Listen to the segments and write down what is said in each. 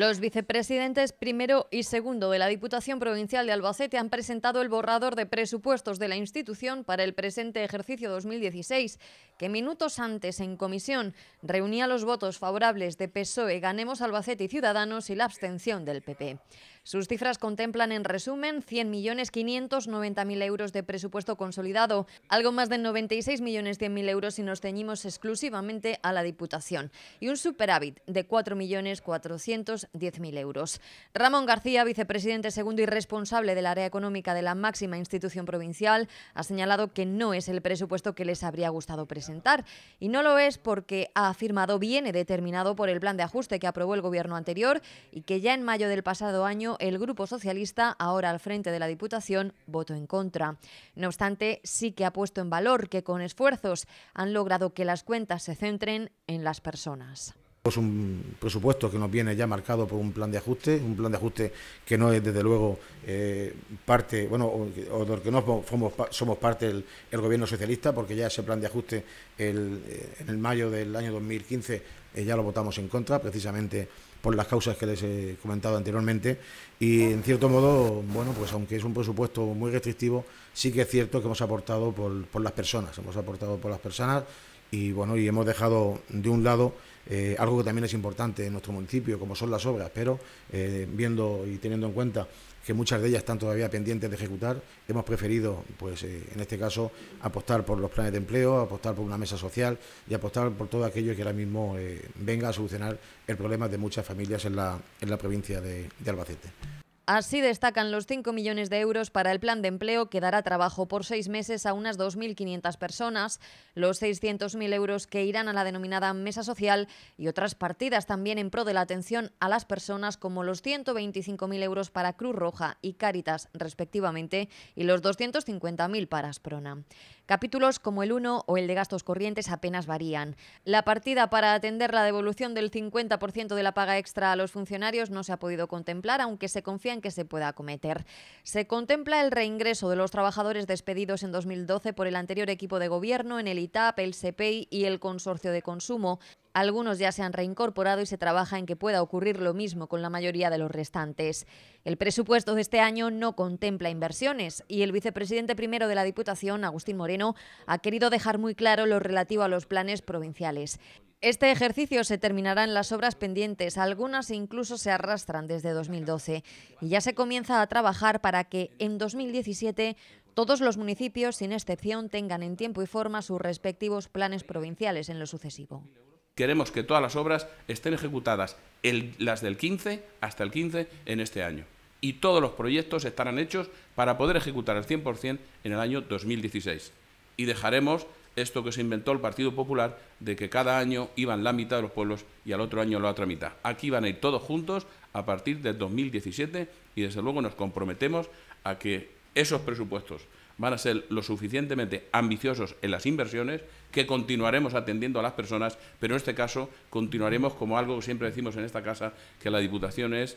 Los vicepresidentes primero y segundo de la Diputación Provincial de Albacete han presentado el borrador de presupuestos de la institución para el presente ejercicio 2016 que minutos antes en comisión reunía los votos favorables de PSOE, Ganemos Albacete y Ciudadanos y la abstención del PP. Sus cifras contemplan en resumen 100.590.000 euros de presupuesto consolidado, algo más de 96.100.000 euros si nos ceñimos exclusivamente a la Diputación, y un superávit de 4.410.000 euros. Ramón García, vicepresidente segundo y responsable del área económica de la máxima institución provincial, ha señalado que no es el presupuesto que les habría gustado presentar. Y no lo es porque ha afirmado viene determinado por el plan de ajuste que aprobó el gobierno anterior y que ya en mayo del pasado año el Grupo Socialista, ahora al frente de la Diputación, votó en contra. No obstante, sí que ha puesto en valor que con esfuerzos han logrado que las cuentas se centren en las personas. ...es pues un presupuesto que nos viene ya marcado por un plan de ajuste, un plan de ajuste que no es desde luego eh, parte, bueno, o, que no somos, parte el, gobierno socialista, porque ya ese plan de ajuste eh, en el mayo del año 2015 eh, ya lo votamos en contra, precisamente por las causas que les he comentado anteriormente. Y en cierto modo, bueno, pues aunque es un presupuesto muy restrictivo, sí que es cierto que hemos aportado por, por las personas, hemos aportado por las personas y bueno, y hemos dejado de un lado eh, algo que también es importante en nuestro municipio, como son las obras, pero eh, viendo y teniendo en cuenta que muchas de ellas están todavía pendientes de ejecutar, hemos preferido, pues eh, en este caso, apostar por los planes de empleo, apostar por una mesa social y apostar por todo aquello que ahora mismo venga a solucionar el problema de muchas familias en la, provincia de Albacete. Así destacan los 5 millones de euros para el plan de empleo que dará trabajo por seis meses a unas 2.500 personas, los 600.000 euros que irán a la denominada mesa social y otras partidas también en pro de la atención a las personas como los 125.000 euros para Cruz Roja y Cáritas respectivamente y los 250.000 para Asprona. Capítulos como el 1 o el de gastos corrientes apenas varían. La partida para atender la devolución del 50% de la paga extra a los funcionarios no se ha podido contemplar, aunque se confía en que se pueda acometer. Se contempla el reingreso de los trabajadores despedidos en 2012 por el anterior equipo de gobierno en el ITAP, el CPI y el Consorcio de Consumo. Algunos ya se han reincorporado y se trabaja en que pueda ocurrir lo mismo con la mayoría de los restantes. El presupuesto de este año no contempla inversiones y el vicepresidente primero de la Diputación, Agustín Moreno, ha querido dejar muy claro lo relativo a los planes provinciales. Este ejercicio se terminará en las obras pendientes, algunas incluso se arrastran desde 2012 y ya se comienza a trabajar para que en 2017 todos los municipios, sin excepción, tengan en tiempo y forma sus respectivos planes provinciales en lo sucesivo queremos que todas las obras estén ejecutadas, las del 15 hasta el 15 en este año. Y todos los proyectos estarán hechos para poder ejecutar al 100% en el año 2016. Y dejaremos esto que se inventó el Partido Popular de que cada año iban la mitad de los pueblos y al otro año la otra mitad. Aquí van a ir todos juntos a partir del 2017 y desde luego nos comprometemos a que esos presupuestos van a ser lo suficientemente ambiciosos en las inversiones que continuaremos atendiendo a las personas, pero en este caso continuaremos como algo que siempre decimos en esta casa, que la Diputación es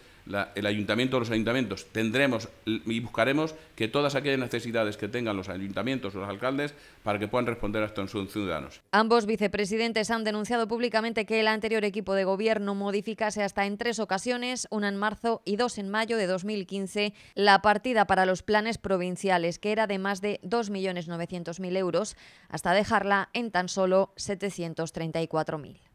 el ayuntamiento de los ayuntamientos. Tendremos y buscaremos que todas aquellas necesidades que tengan los ayuntamientos o los alcaldes para que puedan responder a estos ciudadanos. Ambos vicepresidentes han denunciado públicamente que el anterior equipo de gobierno modificase hasta en tres ocasiones, una en marzo y dos en mayo de 2015, la partida para los planes provinciales, que era de más más de 2.900.000 euros hasta dejarla en tan solo 734.000.